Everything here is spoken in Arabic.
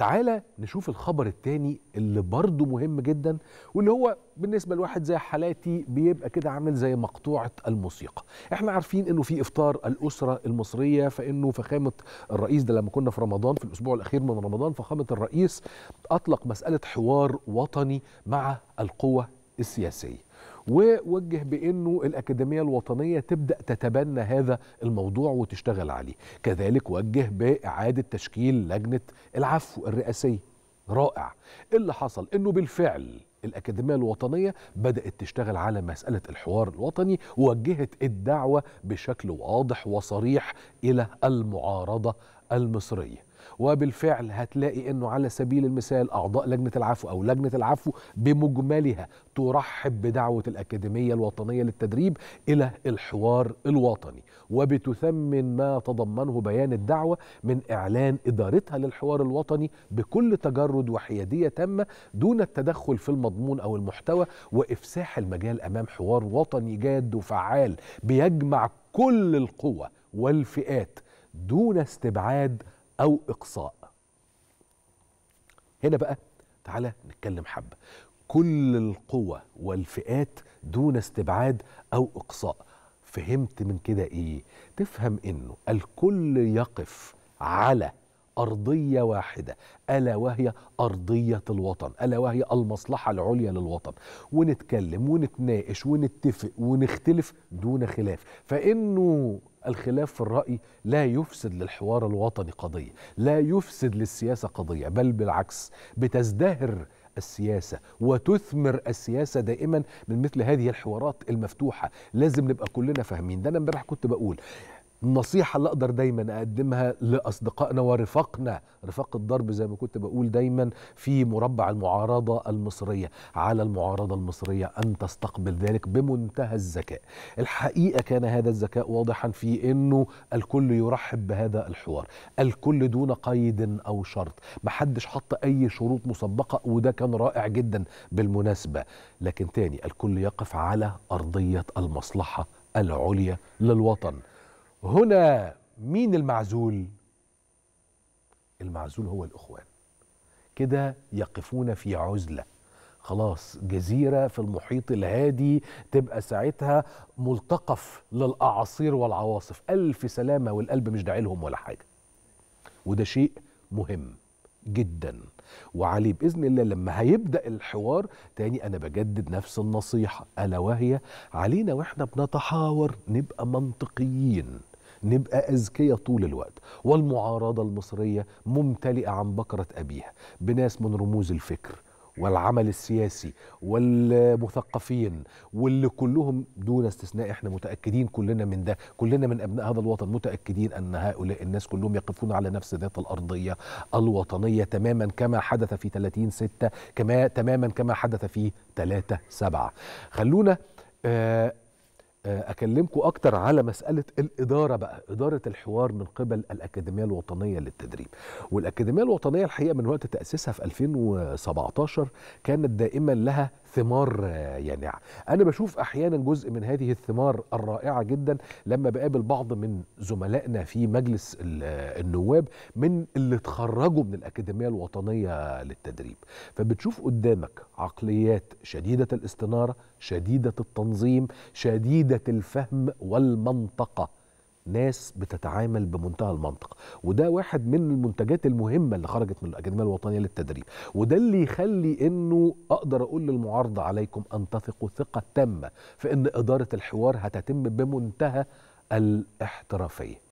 تعالى نشوف الخبر التاني اللي برضه مهم جدا واللي هو بالنسبه لواحد زي حالاتي بيبقى كده عامل زي مقطوعه الموسيقى احنا عارفين انه في افطار الاسره المصريه فانه فخامه الرئيس ده لما كنا في رمضان في الاسبوع الاخير من رمضان فخامه الرئيس اطلق مساله حوار وطني مع القوى السياسيه ووجه بانه الاكاديميه الوطنيه تبدا تتبنى هذا الموضوع وتشتغل عليه كذلك وجه باعاده تشكيل لجنه العفو الرئاسيه رائع اللي حصل انه بالفعل الأكاديمية الوطنية بدأت تشتغل على مسألة الحوار الوطني ووجهت الدعوة بشكل واضح وصريح إلى المعارضة المصرية وبالفعل هتلاقي انه على سبيل المثال اعضاء لجنه العفو او لجنه العفو بمجملها ترحب بدعوه الاكاديميه الوطنيه للتدريب الى الحوار الوطني وبتثمن ما تضمنه بيان الدعوه من اعلان ادارتها للحوار الوطني بكل تجرد وحياديه تامه دون التدخل في المضمون او المحتوى وافساح المجال امام حوار وطني جاد وفعال بيجمع كل القوى والفئات دون استبعاد أو إقصاء هنا بقى تعالى نتكلم حبة كل القوى والفئات دون استبعاد أو إقصاء فهمت من كده إيه؟ تفهم إنه الكل يقف على أرضية واحدة ألا وهي أرضية الوطن ألا وهي المصلحة العليا للوطن ونتكلم ونتناقش ونتفق ونختلف دون خلاف فإنه الخلاف في الرأي لا يفسد للحوار الوطني قضية لا يفسد للسياسة قضية بل بالعكس بتزدهر السياسة وتثمر السياسة دائما من مثل هذه الحوارات المفتوحة لازم نبقى كلنا فاهمين ده أنا امبارح كنت بقول النصيحه اللي اقدر دايما اقدمها لاصدقائنا ورفاقنا رفاق الضرب زي ما كنت بقول دايما في مربع المعارضه المصريه على المعارضه المصريه ان تستقبل ذلك بمنتهى الذكاء الحقيقه كان هذا الذكاء واضحا في انه الكل يرحب بهذا الحوار الكل دون قيد او شرط ما حدش حط اي شروط مسبقه وده كان رائع جدا بالمناسبه لكن تاني الكل يقف على ارضيه المصلحه العليا للوطن هنا مين المعزول المعزول هو الاخوان كده يقفون في عزله خلاص جزيرة في المحيط الهادي تبقى ساعتها ملتقف للأعاصير والعواصف ألف سلامة والقلب مش داعي لهم ولا حاجة وده شيء مهم جدا وعليه بإذن الله لما هيبدأ الحوار تاني أنا بجدد نفس النصيحة ألا وهي علينا وإحنا بنتحاور نبقى منطقيين نبقى أذكياء طول الوقت والمعارضة المصرية ممتلئة عن بكرة أبيها بناس من رموز الفكر والعمل السياسي والمثقفين واللي كلهم دون استثناء احنا متاكدين كلنا من ده كلنا من ابناء هذا الوطن متاكدين ان هؤلاء الناس كلهم يقفون على نفس ذات الارضيه الوطنيه تماما كما حدث في 30 6 كما تماما كما حدث في 3 7 خلونا آه آه، اكلمكم اكتر على مساله الاداره بقى اداره الحوار من قبل الاكاديميه الوطنيه للتدريب والاكاديميه الوطنيه الحقيقه من وقت تاسيسها في 2017 كانت دائما لها ثمار يانعة يعني انا بشوف احيانا جزء من هذه الثمار الرائعه جدا لما بقابل بعض من زملائنا في مجلس النواب من اللي تخرجوا من الاكاديميه الوطنيه للتدريب فبتشوف قدامك عقليات شديده الاستناره شديده التنظيم شديده الفهم والمنطقه ناس بتتعامل بمنتهى المنطق وده واحد من المنتجات المهمه اللي خرجت من الاكاديميه الوطنيه للتدريب وده اللي يخلي انه اقدر اقول للمعارضه عليكم ان تثقوا ثقه تامه في ان اداره الحوار هتتم بمنتهى الاحترافيه